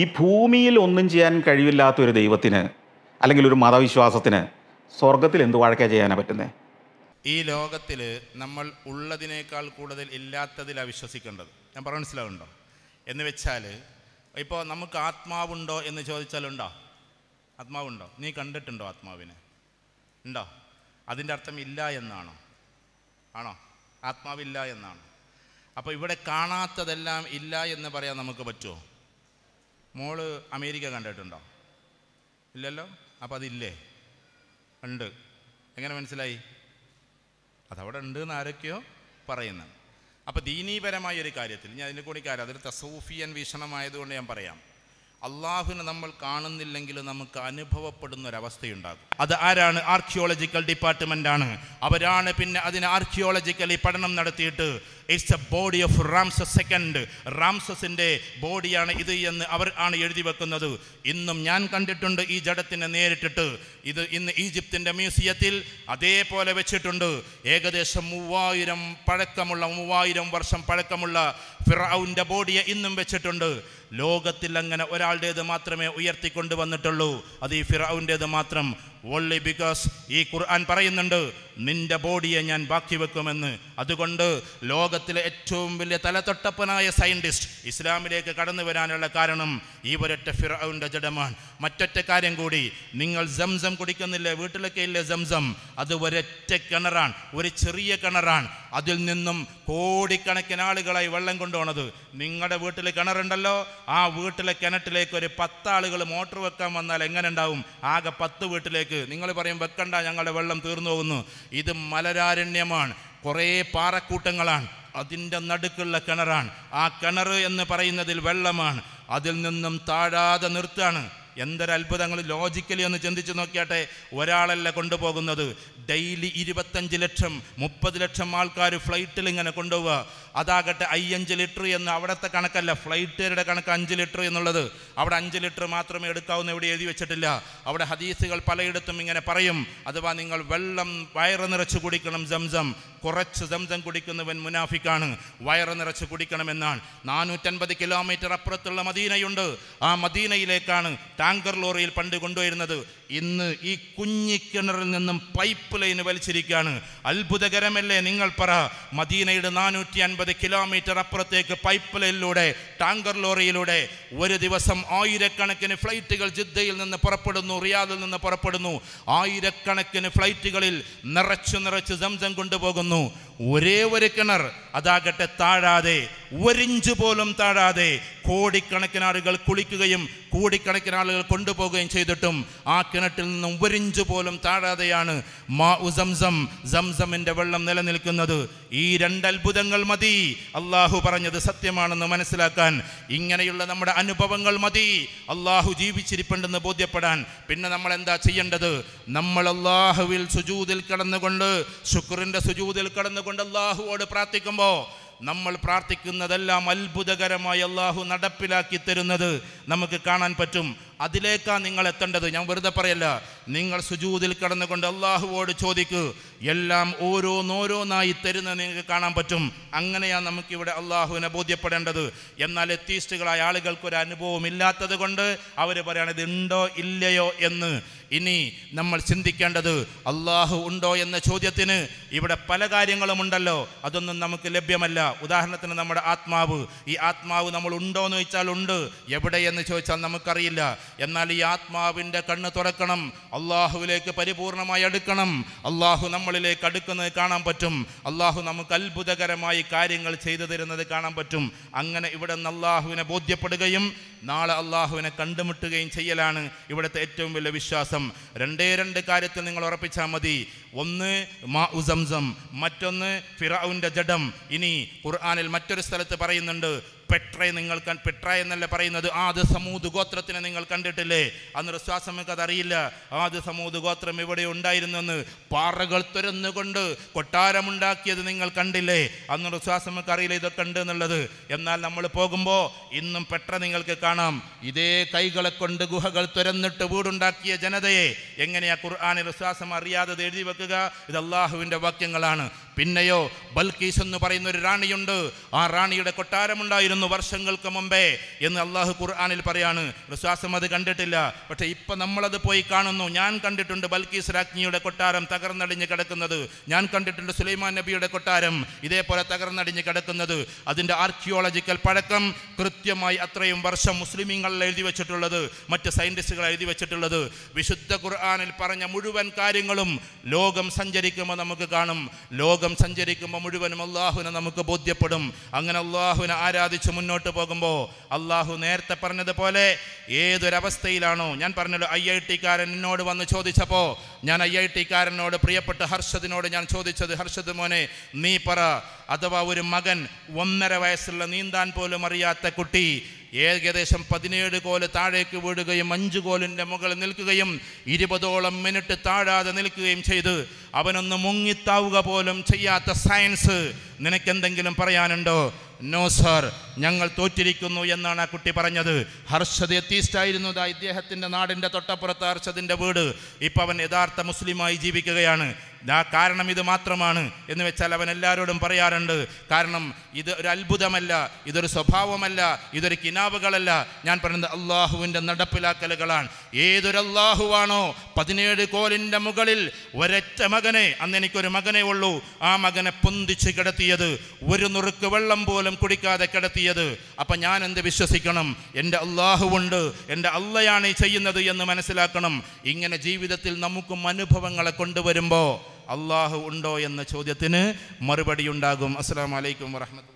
ഈ ഭൂമിയിൽ ഒന്നും ചെയ്യാൻ കഴിവില്ലാത്ത ഒരു ദൈവത്തിന് അല്ലെങ്കിൽ ഒരു മതവിശ്വാസത്തിന് സ്വർഗത്തിൽ എന്ത് വഴക്ക ചെയ്യാനാണ് പറ്റുന്നത് ഈ ലോകത്തിൽ നമ്മൾ ഉള്ളതിനേക്കാൾ കൂടുതൽ ഇല്ലാത്തതിലാണ് വിശ്വസിക്കേണ്ടത് ഞാൻ പറഞ്ഞ മനസ്സിലാവുണ്ടോ എന്ന് വെച്ചാൽ ഇപ്പോൾ നമുക്ക് ആത്മാവുണ്ടോ എന്ന് ചോദിച്ചാലുണ്ടോ ആത്മാവുണ്ടോ നീ കണ്ടിട്ടുണ്ടോ ആത്മാവിനെ ഉണ്ടോ അതിൻ്റെ അർത്ഥം ഇല്ല എന്നാണോ ആണോ ആത്മാവില്ല എന്നാണ് അപ്പോൾ ഇവിടെ കാണാത്തതെല്ലാം ഇല്ല എന്ന് പറയാൻ നമുക്ക് പറ്റുമോ മോള് അമേരിക്ക കണ്ടിട്ടുണ്ടോ ഇല്ലല്ലോ അപ്പോൾ അതില്ലേ ഉണ്ട് എങ്ങനെ മനസ്സിലായി അതവിടെ ഉണ്ട് എന്ന് ആരൊക്കെയോ പറയുന്നു അപ്പോൾ ദീനീപരമായ ഒരു കാര്യത്തിൽ ഞാൻ അതിൻ്റെ കൂടി കാര്യം അതിൽ തസൂഫിയൻ വീക്ഷണമായതുകൊണ്ട് ഞാൻ പറയാം അള്ളാഹുവിനെ നമ്മൾ കാണുന്നില്ലെങ്കിൽ നമുക്ക് അനുഭവപ്പെടുന്ന ഒരവസ്ഥയുണ്ടാകും അത് ആരാണ് ആർക്കിയോളജിക്കൽ ഡിപ്പാർട്ട്മെൻ്റ് ആണ് അവരാണ് പിന്നെ അതിന് ആർക്കിയോളജിക്കലി പഠനം നടത്തിയിട്ട് it's a body of Ramses second റാംസസിൻ്റെ ബോഡിയാണ് ഇത് എന്ന് അവർ ആണ് എഴുതി വെക്കുന്നത് ഇന്നും ഞാൻ കണ്ടിട്ടുണ്ട് ഈ ജഡത്തിനെ നേരിട്ടിട്ട് ഇത് ഇന്ന് ഈജിപ്തിൻ്റെ മ്യൂസിയത്തിൽ അതേപോലെ വെച്ചിട്ടുണ്ട് ഏകദേശം മൂവായിരം പഴക്കമുള്ള മൂവായിരം വർഷം പഴക്കമുള്ള ഫിറൗൻ്റെ ബോഡിയെ ഇന്നും വെച്ചിട്ടുണ്ട് ലോകത്തിൽ അങ്ങനെ ഒരാളുടേത് മാത്രമേ ഉയർത്തിക്കൊണ്ട് വന്നിട്ടുള്ളൂ അത് ഈ ഫിറൗൻ്റേത് മാത്രം ഓൺലി ബിക്കോസ് ഈ ഖുർആൻ പറയുന്നുണ്ട് നിന്റെ ബോഡിയെ ഞാൻ ബാക്കി വെക്കുമെന്ന് അതുകൊണ്ട് ലോക ലോകത്തിലെ ഏറ്റവും വലിയ തലതൊട്ടപ്പനായ സയൻറ്റിസ്റ്റ് ഇസ്ലാമിലേക്ക് കടന്നു വരാനുള്ള കാരണം ഈ ഒരൊറ്റ ഫിറൌൻ്റെ ജഡമാണ് മറ്റൊറ്റ കാര്യം കൂടി നിങ്ങൾ സംസം കുടിക്കുന്നില്ലേ വീട്ടിലൊക്കെ ഇല്ലേ സംസം അത് ഒരൊറ്റ കിണറാണ് ഒരു ചെറിയ കിണറാണ് അതിൽ നിന്നും കോടിക്കണക്കിന് ആളുകളായി വെള്ളം കൊണ്ടുപോണത് നിങ്ങളുടെ വീട്ടിൽ കിണറുണ്ടല്ലോ ആ വീട്ടിലെ കിണറ്റിലേക്ക് ഒരു പത്താളുകൾ മോട്ടർ വെക്കാൻ വന്നാൽ എങ്ങനെ ഉണ്ടാവും ആകെ പത്ത് വീട്ടിലേക്ക് നിങ്ങൾ പറയും വെക്കണ്ട ഞങ്ങളുടെ വെള്ളം തീർന്നു പോകുന്നു ഇത് മലരാരണ്യമാണ് കുറേ പാറക്കൂട്ടങ്ങളാണ് അതിൻ്റെ നടുക്കുള്ള കിണറാണ് ആ കിണർ എന്ന് പറയുന്നതിൽ വെള്ളമാണ് അതിൽ നിന്നും താഴാതെ നിർത്താണ് എന്തൊരത്ഭുതങ്ങൾ ലോജിക്കലി ഒന്ന് ചിന്തിച്ചു നോക്കിയാട്ടെ ഒരാളല്ല കൊണ്ടുപോകുന്നത് ഡെയിലി ഇരുപത്തഞ്ച് ലക്ഷം മുപ്പത് ലക്ഷം ആൾക്കാർ ഫ്ലൈറ്റിൽ ഇങ്ങനെ കൊണ്ടുപോവുക അതാകട്ടെ അയ്യഞ്ച് ലിറ്റർ എന്ന് അവിടുത്തെ കണക്കല്ല ഫ്ലൈറ്റുകാരുടെ കണക്ക് അഞ്ച് ലിറ്റർ എന്നുള്ളത് അവിടെ അഞ്ച് ലിറ്റർ മാത്രമേ എടുക്കാവുന്ന എവിടെ എഴുതി വെച്ചിട്ടില്ല അവിടെ ഹദീസുകൾ പലയിടത്തും ഇങ്ങനെ പറയും അഥവാ നിങ്ങൾ വെള്ളം വയറ് നിറച്ച് കുടിക്കണം സംസം കുറച്ച് സംസം കുടിക്കുന്നവൻ മുനാഫിക്കാണ് വയറ് നിറച്ച് കുടിക്കണമെന്നാണ് നാനൂറ്റൻപത് കിലോമീറ്റർ അപ്പുറത്തുള്ള മദീനയുണ്ട് ആ മദീനയിലേക്കാണ് ടാങ്കർ ലോറിയിൽ പണ്ട് കൊണ്ടുവരുന്നത് ഇന്ന് ഈ കുഞ്ഞിക്കിണറിൽ നിന്നും പൈപ്പ് ലൈൻ വലിച്ചിരിക്കുകയാണ് അത്ഭുതകരമല്ലേ നിങ്ങൾ പറ മദീനയുടെ നാനൂറ്റി ഇരുപത് കിലോമീറ്റർ അപ്പുറത്തേക്ക് പൈപ്പ് ലൈനിലൂടെ ടാങ്കർ ലോറിയിലൂടെ ഒരു ദിവസം ആയിരക്കണക്കിന് ഫ്ലൈറ്റുകൾ ജിദ്ദയിൽ നിന്ന് പുറപ്പെടുന്നു റിയാദിൽ നിന്ന് പുറപ്പെടുന്നു ആയിരക്കണക്കിന് ഫ്ലൈറ്റുകളിൽ നിറച്ചു നിറച്ച് സംസം കൊണ്ടുപോകുന്നു ഒരേ ഒരു കിണർ അതാകട്ടെ താഴാതെ ഒരിഞ്ചു പോലും താഴാതെ കോടിക്കണക്കിന് ആളുകൾ കുളിക്കുകയും കോടിക്കണക്കിന് ആളുകൾ കൊണ്ടുപോകുകയും ചെയ്തിട്ടും ആ കിണറ്റിൽ നിന്നും ഒരിഞ്ചു പോലും താഴാതെയാണ് മാ ഉസംസം സംസമിൻ്റെ വെള്ളം നിലനിൽക്കുന്നത് ഈ രണ്ട് അത്ഭുതങ്ങൾ മതി അള്ളാഹു പറഞ്ഞത് സത്യമാണെന്ന് മനസ്സിലാക്കാൻ ഇങ്ങനെയുള്ള നമ്മുടെ അനുഭവങ്ങൾ മതി അള്ളാഹു ജീവിച്ചിരിപ്പുണ്ടെന്ന് ബോധ്യപ്പെടാൻ പിന്നെ നമ്മൾ എന്താ ചെയ്യേണ്ടത് നമ്മൾ അള്ളാഹുവിൽ സുജൂതിൽ കടന്നുകൊണ്ട് ശുക്രിൻ്റെ സുജൂതിൽ കടന്നുകൊണ്ട് അള്ളാഹുവോട് പ്രാർത്ഥിക്കുമ്പോൾ നമ്മൾ പ്രാർത്ഥിക്കുന്നതെല്ലാം അത്ഭുതകരമായി അള്ളാഹു നടപ്പിലാക്കി തരുന്നത് നമുക്ക് കാണാൻ പറ്റും അതിലേക്കാണ് നിങ്ങൾ എത്തേണ്ടത് ഞാൻ വെറുതെ പറയല്ല നിങ്ങൾ സുജൂതിൽ കടന്നുകൊണ്ട് അള്ളാഹുവോട് ചോദിക്കു എല്ലാം ഓരോന്നോരോന്നായി തരുന്നത് നിങ്ങൾക്ക് കാണാൻ പറ്റും അങ്ങനെയാണ് നമുക്കിവിടെ അള്ളാഹുവിനെ ബോധ്യപ്പെടേണ്ടത് എന്നാൽ എത്തീസ്റ്റുകളായ ആളുകൾക്ക് ഒരു അനുഭവം ഇല്ലാത്തത് കൊണ്ട് അവർ പറയണത് ഉണ്ടോ ഇല്ലയോ എന്ന് ഇനി നമ്മൾ ചിന്തിക്കേണ്ടത് അള്ളാഹു ഉണ്ടോ എന്ന ചോദ്യത്തിന് ഇവിടെ പല കാര്യങ്ങളുമുണ്ടല്ലോ അതൊന്നും നമുക്ക് ലഭ്യമല്ല ഉദാഹരണത്തിന് നമ്മുടെ ആത്മാവ് ഈ ആത്മാവ് നമ്മൾ ഉണ്ടോ എന്ന് ചോദിച്ചാൽ ഉണ്ട് എവിടെയെന്ന് ചോദിച്ചാൽ നമുക്കറിയില്ല എന്നാൽ ഈ ആത്മാവിൻ്റെ കണ്ണ് തുറക്കണം അള്ളാഹുവിലേക്ക് പരിപൂർണമായി അടുക്കണം അള്ളാഹു നമ്മളിലേക്ക് അടുക്കുന്നത് കാണാൻ പറ്റും അള്ളാഹു നമുക്ക് അത്ഭുതകരമായി കാര്യങ്ങൾ ചെയ്തു തരുന്നത് കാണാൻ പറ്റും അങ്ങനെ ഇവിടെ നിന്ന് അള്ളാഹുവിനെ ബോധ്യപ്പെടുകയും നാളെ അള്ളാഹുവിനെ കണ്ടുമുട്ടുകയും ചെയ്യലാണ് ഇവിടുത്തെ ഏറ്റവും വലിയ വിശ്വാസം വിശ്വാസം രണ്ടേ രണ്ട് കാര്യത്തിൽ നിങ്ങൾ ഉറപ്പിച്ചാൽ മതി ഒന്ന് മാ ഉസംസം മറ്റൊന്ന് ഫിറൌൻ്റെ ജഡം ഇനി ഖുർആാനിൽ മറ്റൊരു സ്ഥലത്ത് പറയുന്നുണ്ട് പെട്രയെ നിങ്ങൾ പെട്ര എന്നല്ല പറയുന്നത് ആദ്യ സമൂത് ഗോത്രത്തിനെ നിങ്ങൾ കണ്ടിട്ടില്ലേ അന്ന് വിശ്വാസമൊക്കെ അതറിയില്ല ആദ്യ സമൂത് ഗോത്രം ഇവിടെ ഉണ്ടായിരുന്നെന്ന് പാറകൾ തുരന്നുകൊണ്ട് കൊട്ടാരമുണ്ടാക്കിയത് നിങ്ങൾ കണ്ടില്ലേ അന്ന് വിശ്വാസമൊക്കെ അറിയില്ല ഇതൊക്കെ ഉണ്ട് എന്നുള്ളത് എന്നാൽ നമ്മൾ പോകുമ്പോൾ ഇന്നും പെട്ര നിങ്ങൾക്ക് കാണാം ഇതേ കൈകളെ കൊണ്ട് ഗുഹകൾ തുരന്നിട്ട് വീടുണ്ടാക്കിയ ജനതയെ എങ്ങനെയാ ഖുർആാനിൽ വിശ്വാസം അറിയാതെ എഴുതി വെക്കുക ഇത് അള്ളാഹുവിൻ്റെ വാക്യങ്ങളാണ് പിന്നെയോ ബൽക്കീസ് എന്ന് പറയുന്ന ഒരു റാണിയുണ്ട് ആ റാണിയുടെ കൊട്ടാരമുണ്ടായിരുന്നു പതിനൊന്ന് വർഷങ്ങൾക്ക് മുമ്പേ എന്ന് അള്ളാഹു ഖുർആാനിൽ പറയാണ് വിശ്വാസം അത് കണ്ടിട്ടില്ല പക്ഷേ ഇപ്പം നമ്മളത് പോയി കാണുന്നു ഞാൻ കണ്ടിട്ടുണ്ട് ബൽക്കീസ് രാജ്ഞിയുടെ കൊട്ടാരം തകർന്നടിഞ്ഞ് കിടക്കുന്നത് ഞാൻ കണ്ടിട്ടുണ്ട് സുലൈമാൻ നബിയുടെ കൊട്ടാരം ഇതേപോലെ തകർന്നടിഞ്ഞ് കിടക്കുന്നത് അതിൻ്റെ ആർക്കിയോളജിക്കൽ പഴക്കം കൃത്യമായി അത്രയും വർഷം മുസ്ലിമീങ്ങളിൽ എഴുതി വെച്ചിട്ടുള്ളത് മറ്റ് സയൻറ്റിസ്റ്റുകൾ എഴുതി വെച്ചിട്ടുള്ളത് വിശുദ്ധ ഖുർആാനിൽ പറഞ്ഞ മുഴുവൻ കാര്യങ്ങളും ലോകം സഞ്ചരിക്കുമ്പോൾ നമുക്ക് കാണും ലോകം സഞ്ചരിക്കുമ്പോൾ മുഴുവനും അള്ളാഹുവിനെ നമുക്ക് ബോധ്യപ്പെടും അങ്ങനെ അള്ളാഹുവിനെ ആരാധിച്ച് ശ്രമിച്ച് മുന്നോട്ട് പോകുമ്പോൾ അള്ളാഹു നേരത്തെ പറഞ്ഞതുപോലെ ഏതൊരവസ്ഥയിലാണോ ഞാൻ പറഞ്ഞല്ലോ ഐ ഐ ടിക്കാരൻ എന്നോട് വന്ന് ചോദിച്ചപ്പോൾ ഞാൻ ഐ ഐ ടിക്കാരനോട് പ്രിയപ്പെട്ട ഹർഷദിനോട് ഞാൻ ചോദിച്ചത് ഹർഷദ് മോനെ നീ പറ അഥവാ ഒരു മകൻ ഒന്നര വയസ്സുള്ള നീന്താൻ പോലും അറിയാത്ത കുട്ടി ഏകദേശം പതിനേഴ് കോല് താഴേക്ക് വീഴുകയും അഞ്ച് കോലിൻ്റെ മുകളിൽ നിൽക്കുകയും ഇരുപതോളം മിനിറ്റ് താഴാതെ നിൽക്കുകയും ചെയ്ത് അവനൊന്ന് മുങ്ങിത്താവുക പോലും ചെയ്യാത്ത സയൻസ് നിനക്കെന്തെങ്കിലും പറയാനുണ്ടോ നോ സർ ഞങ്ങൾ തോറ്റിരിക്കുന്നു എന്നാണ് ആ കുട്ടി പറഞ്ഞത് ഹർഷദ് എത്തീസ്റ്റായിരുന്നു ഇദ്ദേഹത്തിൻ്റെ നാടിൻ്റെ തൊട്ടപ്പുറത്ത് ഹർഷതിൻ്റെ വീട് ഇപ്പം അവൻ യഥാർത്ഥ മുസ്ലിമായി ജീവിക്കുകയാണ് കാരണം ഇത് മാത്രമാണ് എന്ന് വെച്ചാൽ അവൻ എല്ലാവരോടും പറയാറുണ്ട് കാരണം ഇത് ഒരു അത്ഭുതമല്ല ഇതൊരു സ്വഭാവമല്ല ഇതൊരു കിനാവുകളല്ല ഞാൻ പറയുന്നത് അള്ളാഹുവിൻ്റെ നടപ്പിലാക്കലുകളാണ് ഏതൊരു അള്ളാഹുവാണോ പതിനേഴ് കോലിൻ്റെ മുകളിൽ ഒരൊറ്റ മകനെ അന്ന് എനിക്കൊരു മകനെ ഉള്ളൂ ആ മകനെ പൊന്തിച്ച് കിടത്തിയത് ഒരു നുറുക്ക് വെള്ളം പോലും കുടിക്കാതെ കിടത്തിയത് അപ്പം ഞാൻ എന്ത് വിശ്വസിക്കണം എൻ്റെ അള്ളാഹുവുണ്ട് എൻ്റെ അള്ളയാണ് ഈ ചെയ്യുന്നത് എന്ന് മനസ്സിലാക്കണം ഇങ്ങനെ ജീവിതത്തിൽ നമുക്കും അനുഭവങ്ങളെ കൊണ്ടുവരുമ്പോൾ അള്ളാഹു ഉണ്ടോ എന്ന ചോദ്യത്തിന് മറുപടി ഉണ്ടാകും അസ്സാം വലൈക്കും വറഹമത്ത്